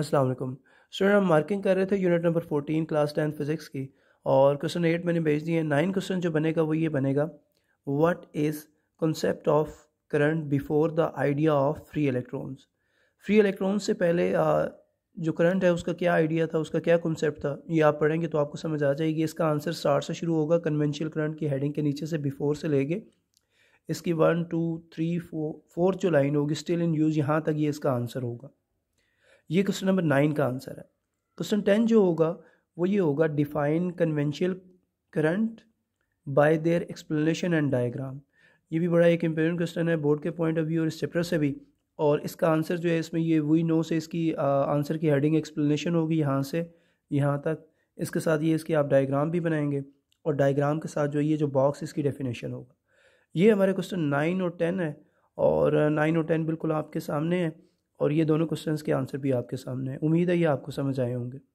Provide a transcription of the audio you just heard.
अस्सलाम वालेकुम स्टूडेंट हम मार्किंग कर रहे थे unit number fourteen class ten physics की और क्वेश्चन एट मैंने भेज दिए नाइन क्वेश्चन जो बनेगा वो ये बनेगा what is concept of current before the idea of free electrons free electrons से पहले आ, जो करंट है उसका क्या आइडिया था उसका क्या कॉन्सेप्ट था ये आप पढ़ेंगे तो आपको समझ आ जाएगी इसका आंसर स्टार्ट से शुरू होगा कन्वेंशियल करंट की हेडिंग के नीचे से बिफोर से लेके इसकी one two three four four जो लाइन होगी स्टिल इन यूज़ यहाँ तक ये इसका आंसर होगा ये क्वेश्चन नंबर नाइन का आंसर है क्वेश्चन टेन जो होगा वो ये होगा define conventional current by their explanation and diagram ये भी बड़ा एक इम्पोर्टेंट क्वेश्चन है बोर्ड के पॉइंट ऑफ व्यू और इस चैप्टर से भी और इसका आंसर जो है इसमें ये वही नो से इसकी आंसर की हेडिंग एक्सप्लेनेशन होगी यहाँ से यहाँ तक इसके साथ ये इसकी आप डायग्राम भी बनाएंगे और डायग्राम के साथ जो ये जो बॉक्स इसकी डेफिनेशन होगा ये हमारे क्वेश्चन नाइन और टेन है और नाइन और टेन बिल्कुल आपके सामने है और ये दोनों क्वेश्चंस के आंसर भी आपके सामने हैं उम्मीद है ये आपको समझ आए होंगे